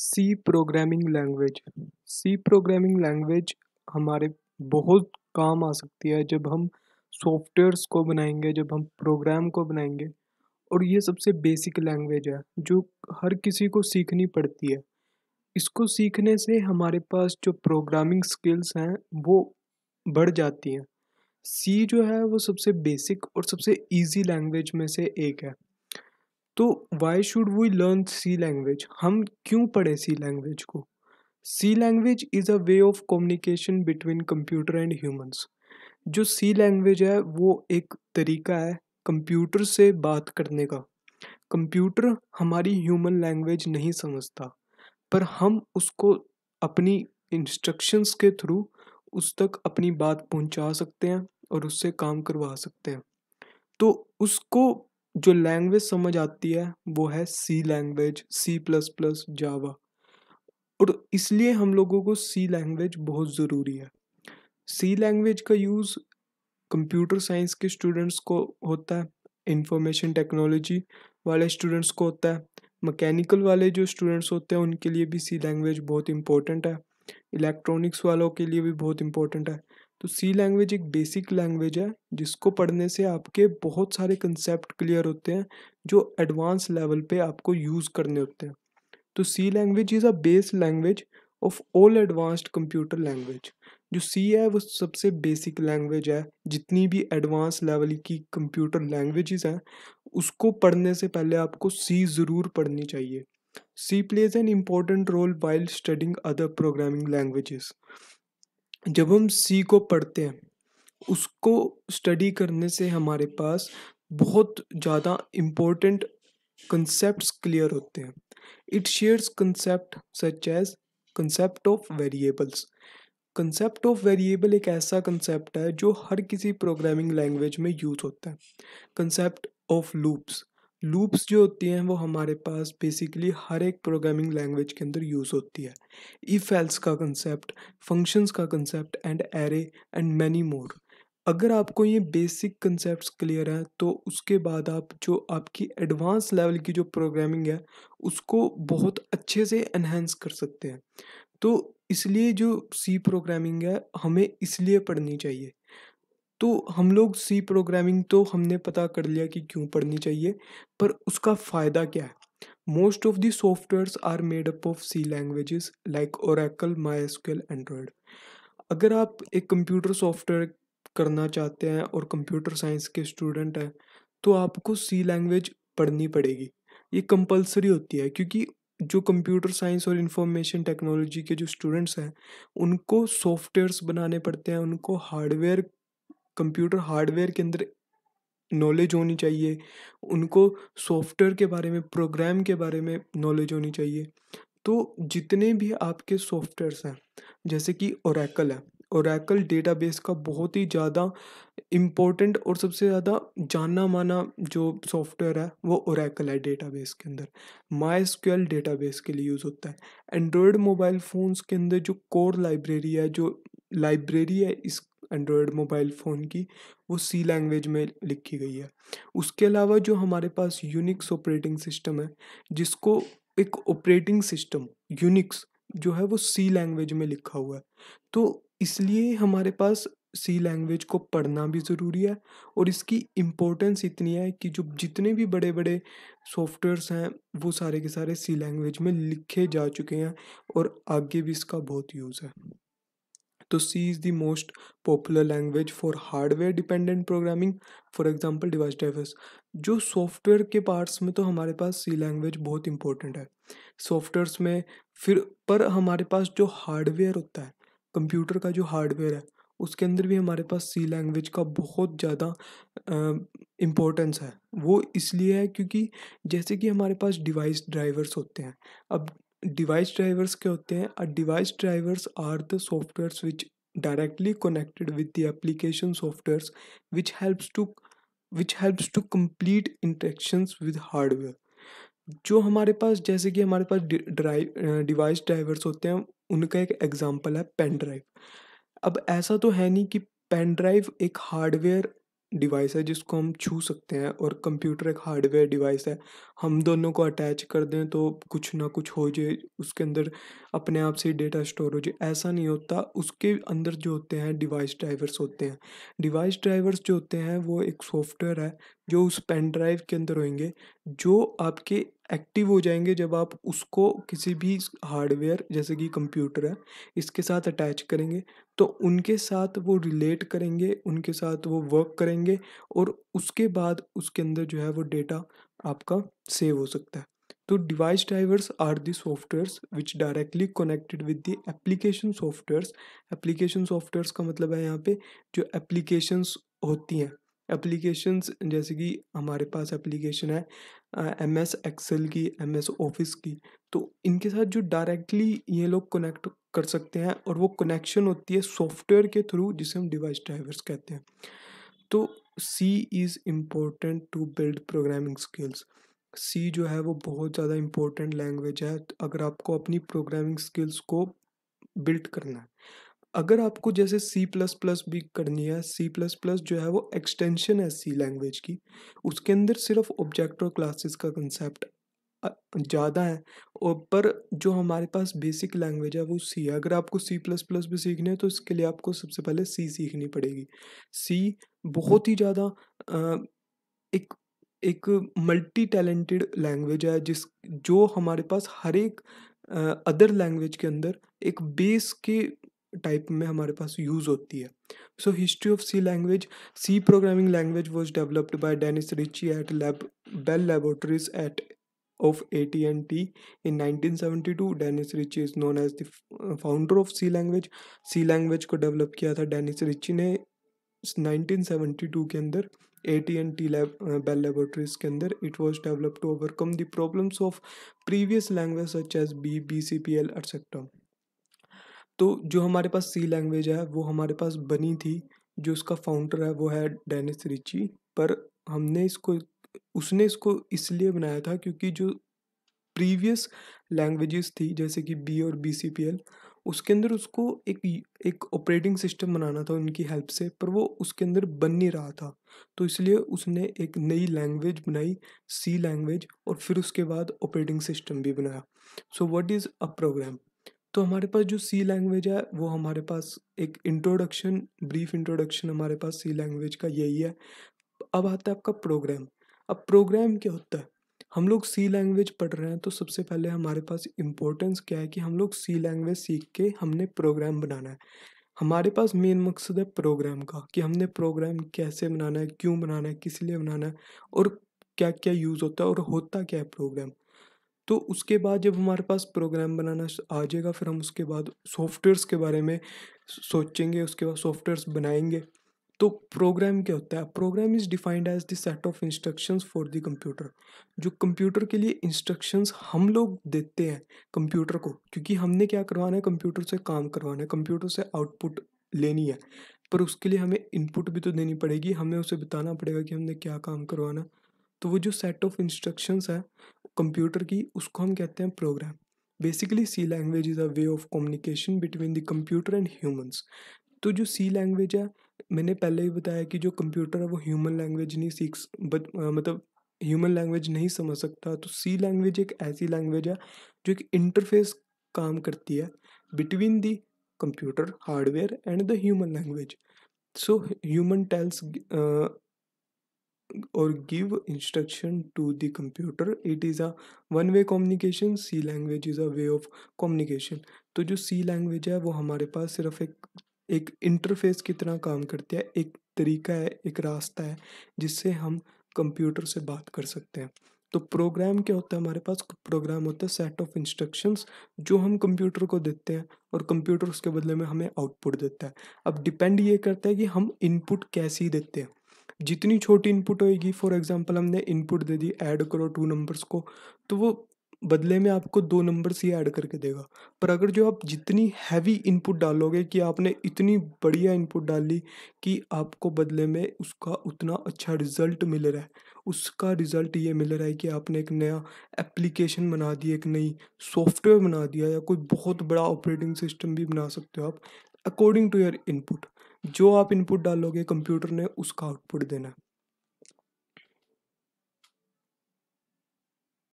सी programming language C programming language हमारे बहुत काम आ सकती है जब हम सॉफ्टवेयर्स को बनाएंगे जब हम प्रोग्राम को बनाएंगे और ये सबसे बेसिक लैंग्वेज है जो हर किसी को सीखनी पड़ती है इसको सीखने से हमारे पास जो प्रोग्रामिंग स्किल्स हैं वो बढ़ जाती हैं सी जो है वो सबसे बेसिक और सबसे इजी लैंग्वेज में से एक है तो why should we learn C language हम क्यों पढ़े सी लैंग्वेज को C language is a way of communication between computer and humans जो सी लैंग्वेज है वो एक तरीका है कंप्यूटर से बात करने का कंप्यूटर हमारी ह्यूमन लैंग्वेज नहीं समझता पर हम उसको अपनी इंस्ट्रक्शंस के थ्रू उस तक अपनी बात पहुंचा सकते हैं और उससे काम करवा सकते हैं तो उसको जो लैंग्वेज समझ आती है वो है C language C plus plus Java और इसलिए हम लोगों को सी लैंग्वेज बहुत ज़रूरी है सी लैंग्वेज का यूज़ कंप्यूटर साइंस के स्टूडेंट्स को होता है इंफॉर्मेशन टेक्नोलॉजी वाले स्टूडेंट्स को होता है मैकेनिकल वाले जो स्टूडेंट्स होते हैं उनके लिए भी सी लैंग्वेज बहुत इंपॉर्टेंट है इलेक्ट्रॉनिक्स वालों के लिए भी बहुत इंपॉर्टेंट है तो सी लैंग्वेज एक बेसिक लैंग्वेज है जिसको पढ़ने से आपके बहुत सारे कंसेप्ट क्लियर होते हैं जो एडवांस लेवल पे आपको यूज़ करने होते हैं तो C language is a base language of all advanced computer language जो सी है वो सबसे बेसिक लैंग्वेज है जितनी भी एडवांस लेवल की कंप्यूटर लैंग्वेजेस हैं उसको पढ़ने से पहले आपको सी ज़रूर पढ़नी चाहिए C plays an important role while studying other programming languages जब हम सी को पढ़ते हैं उसको स्टडी करने से हमारे पास बहुत ज़्यादा इम्पोर्टेंट कंसेप्ट क्लियर होते हैं it shares concept such as concept of variables concept of variable एक ऐसा कंसेप्ट है जो हर किसी प्रोग्रामिंग लैंग्वेज में यूज होता है कंसेप्ट ऑफ लूप्स लूप्स जो होती हैं वो हमारे पास बेसिकली हर एक प्रोग्रामिंग लैंग्वेज के अंदर यूज़ होती है इफ़ एल्स का कंसेप्ट फंक्शंस का concept and array and many more अगर आपको ये बेसिक कंसेप्ट क्लियर हैं तो उसके बाद आप जो आपकी एडवांस लेवल की जो प्रोग्रामिंग है उसको बहुत अच्छे से एनहेंस कर सकते हैं तो इसलिए जो सी प्रोग्रामिंग है हमें इसलिए पढ़नी चाहिए तो हम लोग सी प्रोग्रामिंग तो हमने पता कर लिया कि क्यों पढ़नी चाहिए पर उसका फ़ायदा क्या है most of the softwares are made up of C languages like Oracle my SQL Android अगर आप एक कंप्यूटर सॉफ्टवेयर करना चाहते हैं और कंप्यूटर साइंस के स्टूडेंट हैं तो आपको सी लैंग्वेज पढ़नी पड़ेगी ये कंपलसरी होती है क्योंकि जो कंप्यूटर साइंस और इंफॉर्मेशन टेक्नोलॉजी के जो स्टूडेंट्स हैं उनको सॉफ्टवेयर्स बनाने पड़ते हैं उनको हार्डवेयर कंप्यूटर हार्डवेयर के अंदर नॉलेज होनी चाहिए उनको सॉफ्टवेयर के बारे में प्रोग्राम के बारे में नॉलेज होनी चाहिए तो जितने भी आपके सॉफ्टवेयर्स हैं जैसे कि ओरेकल है ओरेकल डेटाबेस का बहुत ही ज़्यादा इम्पोर्टेंट और सबसे ज़्यादा जाना माना जो सॉफ्टवेयर है वो ओरेकल है डेटाबेस के अंदर माई स्क्यूएल डेटाबेस के लिए यूज़ होता है एंड्रॉयड मोबाइल फ़ोन्स के अंदर जो कोर लाइब्रेरी है जो लाइब्रेरी है इस एंड्रॉयड मोबाइल फ़ोन की वो सी लैंग्वेज में लिखी गई है उसके अलावा जो हमारे पास यूनिक्स ऑपरेटिंग सिस्टम है जिसको एक ऑपरेटिंग सिस्टम यूनिक्स जो है वो सी लैंग्वेज में लिखा हुआ है तो इसलिए हमारे पास सी लैंग्वेज को पढ़ना भी ज़रूरी है और इसकी इम्पोर्टेंस इतनी है कि जो जितने भी बड़े बड़े सॉफ्टवेयर्स हैं वो सारे के सारे सी लैंग्वेज में लिखे जा चुके हैं और आगे भी इसका बहुत यूज़ है तो C is the most popular language for hardware dependent programming for example device drivers जो सॉफ्टवेयर के पार्ट्स में तो हमारे पास सी लैंग्वेज बहुत इंपॉर्टेंट है सॉफ्टवेयर्स में फिर पर हमारे पास जो हार्डवेयर होता है कंप्यूटर का जो हार्डवेयर है उसके अंदर भी हमारे पास सी लैंग्वेज का बहुत ज़्यादा इम्पोर्टेंस है वो इसलिए है क्योंकि जैसे कि हमारे पास डिवाइस ड्राइवर्स होते हैं अब डिवाइस ड्राइवर्स क्या होते हैं device drivers are the software which directly connected with the application software which helps to which helps to complete interaction with hardware जो हमारे पास जैसे कि हमारे पास ड्राइव डिवाइस ड्राइवर्स होते हैं उनका एक एग्जाम्पल है पेन ड्राइव अब ऐसा तो है नहीं कि पेन ड्राइव एक हार्डवेयर डिवाइस है जिसको हम छू सकते हैं और कंप्यूटर एक हार्डवेयर डिवाइस है हम दोनों को अटैच कर दें तो कुछ ना कुछ हो जाए उसके अंदर अपने आप से डेटा स्टोर हो जाए ऐसा नहीं होता उसके अंदर जो होते हैं डिवाइस ड्राइवर्स होते हैं डिवाइस ड्राइवर्स जो होते हैं वो एक सॉफ्टवेयर है जो उस पेन ड्राइव के अंदर होंगे जो आपके एक्टिव हो जाएंगे जब आप उसको किसी भी हार्डवेयर जैसे कि कंप्यूटर है इसके साथ अटैच करेंगे तो उनके साथ वो रिलेट करेंगे उनके साथ वो वर्क करेंगे और उसके बाद उसके अंदर जो है वो डेटा आपका सेव हो सकता है तो device drivers are the softwares which directly connected with the application softwares application softwares का मतलब है यहाँ पे जो एप्लीकेशंस होती हैं एप्लीकेशंस जैसे कि हमारे पास एप्लीकेशन है एम एस एक्सेल की एम एस ऑफिस की तो इनके साथ जो डायरेक्टली ये लोग कनेक्ट कर सकते हैं और वो कनेक्शन होती है सॉफ्टवेयर के थ्रू जिसे हम डिवाइस ड्राइवर्स कहते हैं तो C is important to build programming skills C जो है वो बहुत ज़्यादा इम्पोर्टेंट लैंग्वेज है अगर आपको अपनी प्रोग्रामिंग स्किल्स को बिल्ड करना है अगर आपको जैसे सी प्लस प्लस भी करनी है सी प्लस प्लस जो है वो एक्सटेंशन है सी लैंग्वेज की उसके अंदर सिर्फ ऑब्जेक्ट और क्लासेस का कंसेप्ट ज़्यादा है और पर जो हमारे पास बेसिक लैंग्वेज है वो सी है अगर आपको सी प्लस प्लस भी सीखना है तो इसके लिए आपको सबसे पहले सी सीखनी पड़ेगी सी बहुत ही ज़्यादा एक एक मल्टी टैलेंटेड लैंग्वेज है जिस जो हमारे पास हर एक अदर लैंग्वेज के अंदर एक बेस के टाइप में हमारे पास यूज़ होती है so history of C language C programming language was developed by Dennis Ritchie at lab Bell Laboratories at of A T in nineteen in 1972 Dennis Ritchie is known as the founder of C language C language को develop किया था Dennis Ritchie ने 1972 के अंदर A T and T lab Bell Laboratories के अंदर it was develop to overcome the problems of previous language such as B B C P L etcetera तो जो हमारे पास सी लैंग्वेज है वो हमारे पास बनी थी जो उसका फाउंडर है वो है डेनिस रिची पर हमने इसको उसने इसको इसलिए बनाया था क्योंकि जो प्रीवियस लैंग्वेजेस थी जैसे कि बी और बी सी पी एल उसके अंदर उसको एक एक ऑपरेटिंग सिस्टम बनाना था उनकी हेल्प से पर वो उसके अंदर बन नहीं रहा था तो इसलिए उसने एक नई लैंग्वेज बनाई सी लैंग्वेज और फिर उसके बाद ऑपरेटिंग सिस्टम भी बनाया so what is a program तो हमारे पास जो सी लैंग्वेज है वो हमारे पास एक इंट्रोडक्शन ब्रीफ इंट्रोडक्शन हमारे पास सी लैंग्वेज का यही है अब आता है आपका प्रोग्राम अब प्रोग्राम क्या होता है हम लोग सी लैंग्वेज पढ़ रहे हैं तो सबसे पहले हमारे पास इम्पोर्टेंस क्या है कि हम लोग सी लैंग्वेज सीख के हमने प्रोग्राम बनाना है हमारे पास मेन मकसद है प्रोग्राम का कि हमने प्रोग्राम कैसे बनाना है क्यों बनाना है किस लिए बनाना है और क्या क्या यूज़ होता है और होता क्या है प्रोग्राम तो उसके बाद जब हमारे पास प्रोग्राम बनाना आ जाएगा फिर हम उसके बाद सॉफ्टवेयर्स के बारे में सोचेंगे उसके बाद सॉफ्टवेयर्स बनाएंगे तो प्रोग्राम क्या होता है program is defined as the set of instructions for the computer जो कंप्यूटर के लिए इंस्ट्रक्शंस हम लोग देते हैं कंप्यूटर को क्योंकि हमने क्या करवाना है कंप्यूटर से काम करवाना है कंप्यूटर से आउटपुट लेनी है पर उसके लिए हमें इनपुट भी तो देनी पड़ेगी हमें उसे बताना पड़ेगा कि हमने क्या काम करवाना तो वो जो सेट ऑफ इंस्ट्रक्शंस है कंप्यूटर की उसको हम कहते हैं program basically C language is a way of communication between the computer and humans तो जो सी लैंग्वेज है मैंने पहले ही बताया कि जो कंप्यूटर है वो ह्यूमन लैंग्वेज नहीं सीख बत, मतलब ह्यूमन लैंग्वेज नहीं समझ सकता तो सी लैंग्वेज एक ऐसी लैंग्वेज है जो एक इंटरफेस काम करती है between the computer hardware and the human language so human tells और give instruction to the computer it is a one way communication C language is a way of communication तो जो C language है वो हमारे पास सिर्फ एक एक interface की तरह काम करती है एक तरीका है एक रास्ता है जिससे हम कंप्यूटर से बात कर सकते हैं तो प्रोग्राम क्या होता है हमारे पास प्रोग्राम होता है सेट ऑफ इंस्ट्रक्शंस जो हम कंप्यूटर को देते हैं और कंप्यूटर उसके बदले में हमें आउटपुट देता है अब डिपेंड ये करता है कि हम इनपुट कैसी देते हैं जितनी छोटी इनपुट होएगी फॉर एग्जांपल हमने इनपुट दे दी ऐड करो टू नंबर्स को तो वो बदले में आपको दो नंबर से ऐड करके देगा पर अगर जो आप जितनी हैवी इनपुट डालोगे कि आपने इतनी बढ़िया इनपुट डाली कि आपको बदले में उसका उतना अच्छा रिजल्ट मिल रहा है उसका रिज़ल्ट ये मिल रहा है कि आपने एक नया एप्लीकेशन बना दिया एक नई सॉफ्टवेयर बना दिया या कोई बहुत बड़ा ऑपरेटिंग सिस्टम भी बना सकते हो आप अकॉर्डिंग टू योर इनपुट जो आप इनपुट डालोगे कंप्यूटर ने उसका आउटपुट देना है